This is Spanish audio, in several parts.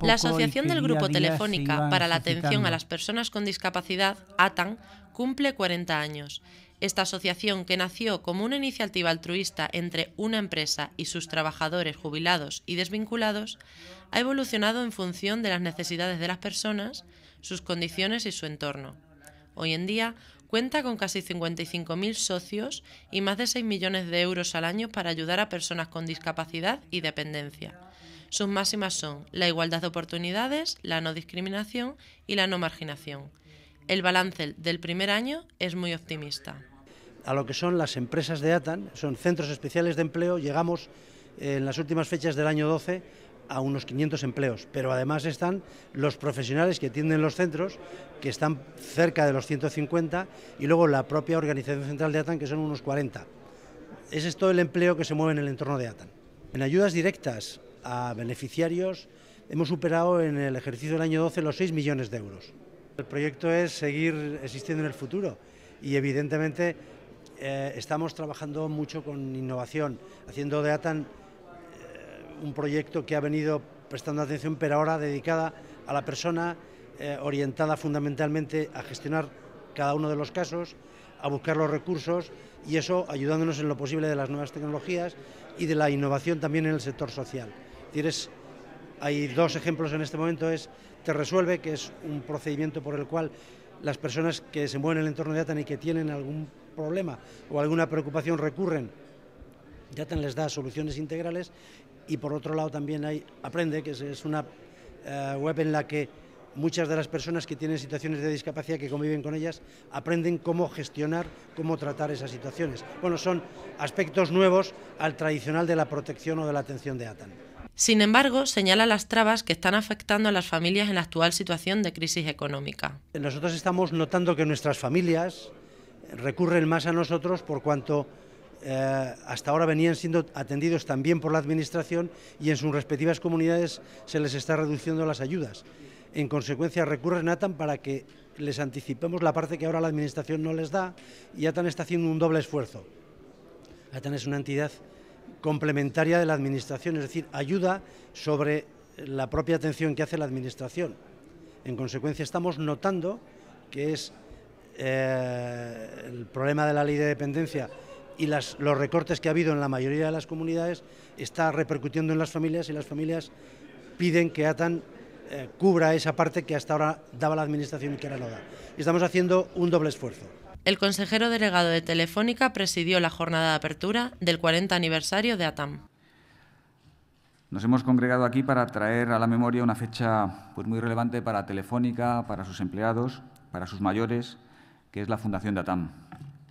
la Asociación del Grupo Telefónica para la Atención a las Personas con Discapacidad, ATAN, cumple 40 años. Esta asociación, que nació como una iniciativa altruista entre una empresa y sus trabajadores jubilados y desvinculados, ha evolucionado en función de las necesidades de las personas, sus condiciones y su entorno. Hoy en día cuenta con casi 55.000 socios y más de 6 millones de euros al año para ayudar a personas con discapacidad y dependencia sus máximas son la igualdad de oportunidades, la no discriminación y la no marginación. El balance del primer año es muy optimista. A lo que son las empresas de ATAN, son centros especiales de empleo, llegamos eh, en las últimas fechas del año 12 a unos 500 empleos, pero además están los profesionales que atienden los centros, que están cerca de los 150, y luego la propia organización central de ATAN, que son unos 40. Ese es todo el empleo que se mueve en el entorno de ATAN. En ayudas directas, a beneficiarios, hemos superado en el ejercicio del año 12 los 6 millones de euros. El proyecto es seguir existiendo en el futuro y evidentemente eh, estamos trabajando mucho con innovación, haciendo de ATAN eh, un proyecto que ha venido prestando atención, pero ahora dedicada a la persona, eh, orientada fundamentalmente a gestionar cada uno de los casos, a buscar los recursos y eso ayudándonos en lo posible de las nuevas tecnologías y de la innovación también en el sector social. Tienes, hay dos ejemplos en este momento, es Te Resuelve, que es un procedimiento por el cual las personas que se mueven en el entorno de Yatan y que tienen algún problema o alguna preocupación recurren. Yatan les da soluciones integrales y por otro lado también hay Aprende, que es una eh, web en la que muchas de las personas que tienen situaciones de discapacidad que conviven con ellas aprenden cómo gestionar, cómo tratar esas situaciones. Bueno, son aspectos nuevos al tradicional de la protección o de la atención de ATAN. Sin embargo, señala las trabas que están afectando a las familias en la actual situación de crisis económica. Nosotros estamos notando que nuestras familias recurren más a nosotros por cuanto eh, hasta ahora venían siendo atendidos también por la Administración y en sus respectivas comunidades se les está reduciendo las ayudas en consecuencia recurren a ATAN para que les anticipemos la parte que ahora la Administración no les da y ATAN está haciendo un doble esfuerzo. ATAN es una entidad complementaria de la Administración, es decir, ayuda sobre la propia atención que hace la Administración. En consecuencia, estamos notando que es eh, el problema de la ley de dependencia y los recortes que ha habido en la mayoría de las comunidades está repercutiendo en las familias y las familias piden que ATAN eh, cubra esa parte que hasta ahora daba la Administración y que ahora lo da. Estamos haciendo un doble esfuerzo. El consejero delegado de Telefónica presidió la jornada de apertura del 40 aniversario de ATAM. Nos hemos congregado aquí para traer a la memoria una fecha pues, muy relevante para Telefónica, para sus empleados, para sus mayores, que es la Fundación de ATAM,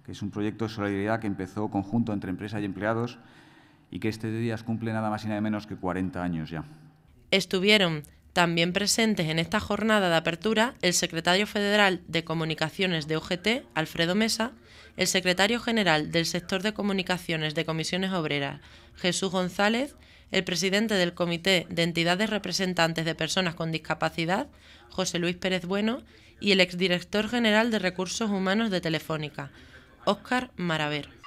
que es un proyecto de solidaridad que empezó conjunto entre empresa y empleados y que este día cumple nada más y nada menos que 40 años ya. Estuvieron también presentes en esta jornada de apertura el secretario federal de Comunicaciones de OGT, Alfredo Mesa, el secretario general del sector de comunicaciones de comisiones obreras, Jesús González, el presidente del Comité de Entidades Representantes de Personas con Discapacidad, José Luis Pérez Bueno, y el exdirector general de Recursos Humanos de Telefónica, Óscar Maraver.